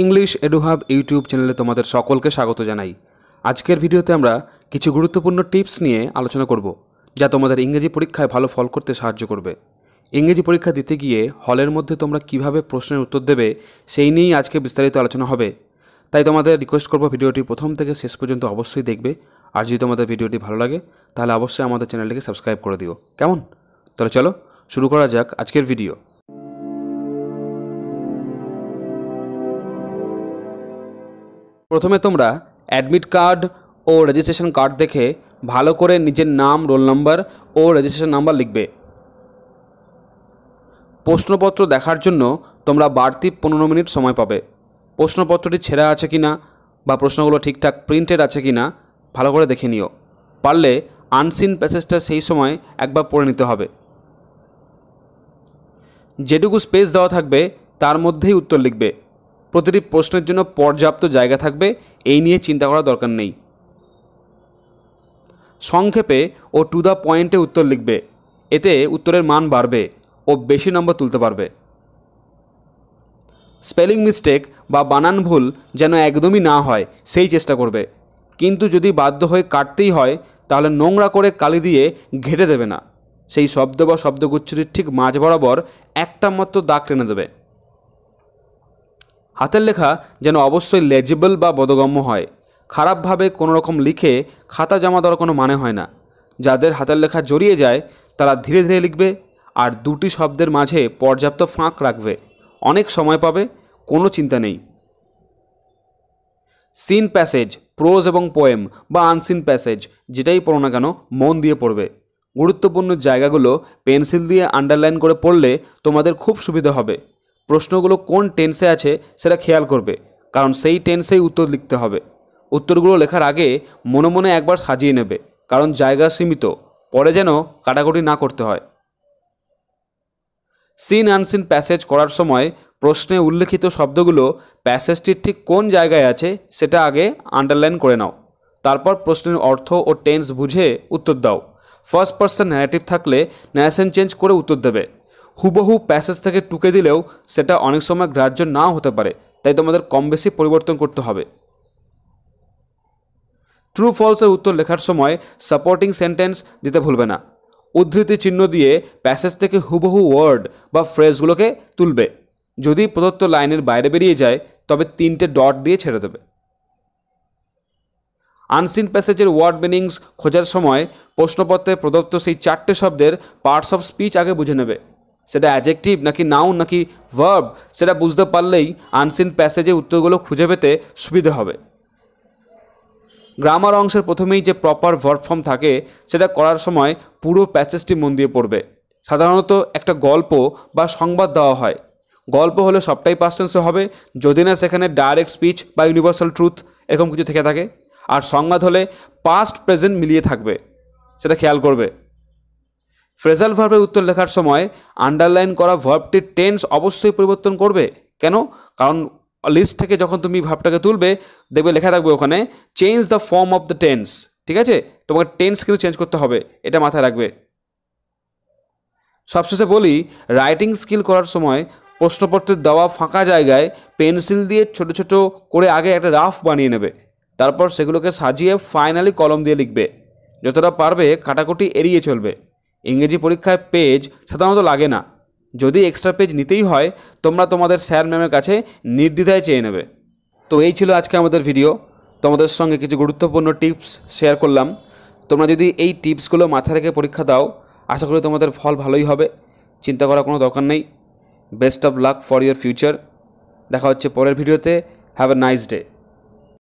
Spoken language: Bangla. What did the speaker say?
ইংলিশ এডুহাব ইউটিউব চ্যানেলে তোমাদের সকলকে স্বাগত জানাই আজকের ভিডিওতে আমরা কিছু গুরুত্বপূর্ণ টিপস নিয়ে আলোচনা করব যা তোমাদের ইংরেজি পরীক্ষায় ভালো ফল করতে সাহায্য করবে ইংরেজি পরীক্ষা দিতে গিয়ে হলের মধ্যে তোমরা কিভাবে প্রশ্নের উত্তর দেবে সেই নিয়েই আজকে বিস্তারিত আলোচনা হবে তাই তোমাদের রিকোয়েস্ট করব ভিডিওটি প্রথম থেকে শেষ পর্যন্ত অবশ্যই দেখবে আর যদি তোমাদের ভিডিওটি ভালো লাগে তাহলে অবশ্যই আমাদের চ্যানেলটিকে সাবস্ক্রাইব করে দিও কেমন তাহলে চলো শুরু করা যাক আজকের ভিডিও প্রথমে তোমরা অ্যাডমিট কার্ড ও রেজিস্ট্রেশন কার্ড দেখে ভালো করে নিজের নাম রোল নাম্বার ও রেজিস্ট্রেশন নাম্বার লিখবে প্রশ্নপত্র দেখার জন্য তোমরা বাড়তি পনেরো মিনিট সময় পাবে প্রশ্নপত্রটি ছেঁড়া আছে কি না বা প্রশ্নগুলো ঠিকঠাক প্রিন্টেড আছে কি না ভালো করে দেখে নিও পারলে আনসিন প্যাসেজটা সেই সময় একবার পড়ে নিতে হবে যেটুকু স্পেস দেওয়া থাকবে তার মধ্যেই উত্তর লিখবে প্রতিটি প্রশ্নের জন্য পর্যাপ্ত জায়গা থাকবে এই নিয়ে চিন্তা করার দরকার নেই সংক্ষেপে ও টু দ্য পয়েন্টে উত্তর লিখবে এতে উত্তরের মান বাড়বে ও বেশি নম্বর তুলতে পারবে স্পেলিং মিস্টেক বা বানান ভুল যেন একদমই না হয় সেই চেষ্টা করবে কিন্তু যদি বাধ্য হয়ে কাটতেই হয় তাহলে নোংরা করে কালি দিয়ে ঘেটে দেবে না সেই শব্দ বা শব্দগুচ্ছটির ঠিক মাঝ বরাবর একটা মাত্র দাগ টেনে দেবে হাতের লেখা যেন অবশ্যই লেজিবল বা বোধগম্য হয় খারাপভাবে কোনো রকম লিখে খাতা জমা দেওয়ার কোনো মানে হয় না যাদের হাতের লেখা জড়িয়ে যায় তারা ধীরে ধীরে লিখবে আর দুটি শব্দের মাঝে পর্যাপ্ত ফাঁক রাখবে অনেক সময় পাবে কোনো চিন্তা নেই সিন প্যাসেজ প্রোজ এবং পোয়েম বা আনসিন প্যাসেজ যেটাই পড়ো না কেন মন দিয়ে পড়বে গুরুত্বপূর্ণ জায়গাগুলো পেন্সিল দিয়ে আন্ডারলাইন করে পড়লে তোমাদের খুব সুবিধা হবে প্রশ্নগুলো কোন টেন্সে আছে সেটা খেয়াল করবে কারণ সেই টেন্সেই উত্তর লিখতে হবে উত্তরগুলো লেখার আগে মনে মনে একবার সাজিয়ে নেবে কারণ জায়গা সীমিত পরে যেন কাটাকুটি না করতে হয় সিন আনসিন প্যাসেজ করার সময় প্রশ্নে উল্লেখিত শব্দগুলো প্যাসেজটির ঠিক কোন জায়গায় আছে সেটা আগে আন্ডারলাইন করে নাও তারপর প্রশ্নের অর্থ ও টেন্স বুঝে উত্তর দাও ফার্স্ট পার্সন ন্যারেটিভ থাকলে ন্যারেশন চেঞ্জ করে উত্তর দেবে হুবহু প্যাসেজ থেকে টুকে দিলেও সেটা অনেক সময় গ্রাহ্য না হতে পারে তাই তোমাদের কম বেশি পরিবর্তন করতে হবে ট্রু ফলসের উত্তর লেখার সময় সাপোর্টিং সেন্টেন্স দিতে ভুলবে না উদ্ধৃতি চিহ্ন দিয়ে প্যাসেজ থেকে হুবহু ওয়ার্ড বা ফ্রেজগুলোকে তুলবে যদি প্রদত্ত লাইনের বাইরে বেরিয়ে যায় তবে তিনটে ডট দিয়ে ছেড়ে দেবে আনসিন প্যাসেজের ওয়ার্ড মিনিংস খোঁজার সময় প্রশ্নপত্রে প্রদত্ত সেই চারটে শব্দের পার্টস অফ স্পিচ আগে বুঝে নেবে সেটা অ্যাজেকটিভ নাকি নাউন নাকি ভার্ব সেটা বুঝতে পারলেই আনসিন প্যাসেজে উত্তরগুলো খুঁজে পেতে সুবিধে হবে গ্রামার অংশের প্রথমেই যে প্রপার ভার্ব ফর্ম থাকে সেটা করার সময় পুরো প্যাসেজটি মন দিয়ে পড়বে সাধারণত একটা গল্প বা সংবাদ দেওয়া হয় গল্প হলে সবটাই পাস্টেন্সে হবে যদি না সেখানে ডাইরেক্ট স্পিচ বা ইউনিভার্সাল ট্রুথ এরকম কিছু থেকে থাকে আর সংবাদ হলে পাস্ট প্রেজেন্ট মিলিয়ে থাকবে সেটা খেয়াল করবে ফ্রেজাল ভার্বের উত্তর লেখার সময় আন্ডারলাইন করা ভার্বটির টেন্স অবশ্যই পরিবর্তন করবে কেন কারণ লিস্ট থেকে যখন তুমি ভাবটাকে তুলবে দেখবে লেখা থাকবে ওখানে change the form of the tense ঠিক আছে তোমাকে টেন্স কিন্তু চেঞ্জ করতে হবে এটা মাথায় রাখবে সবশেষে বলি রাইটিং স্কিল করার সময় প্রশ্নপত্রের দেওয়া ফাঁকা জায়গায় পেন্সিল দিয়ে ছোট ছোট করে আগে একটা রাফ বানিয়ে নেবে তারপর সেগুলোকে সাজিয়ে ফাইনালি কলম দিয়ে লিখবে যতটা পারবে কাটাকুটি এড়িয়ে চলবে ইংরেজি পরীক্ষায় পেজ সাধারণত লাগে না যদি এক্সট্রা পেজ নিতেই হয় তোমরা তোমাদের স্যার ম্যামের কাছে নির্দ্বিধায় চেয়ে নেবে তো এই ছিল আজকে আমাদের ভিডিও তোমাদের সঙ্গে কিছু গুরুত্বপূর্ণ টিপস শেয়ার করলাম তোমরা যদি এই টিপসগুলো মাথা রেখে পরীক্ষা দাও আশা করি তোমাদের ফল ভালোই হবে চিন্তা করার কোনো দরকার নেই best of luck for your future দেখা হচ্ছে পরের ভিডিওতে হ্যাভ এ নাইস ডে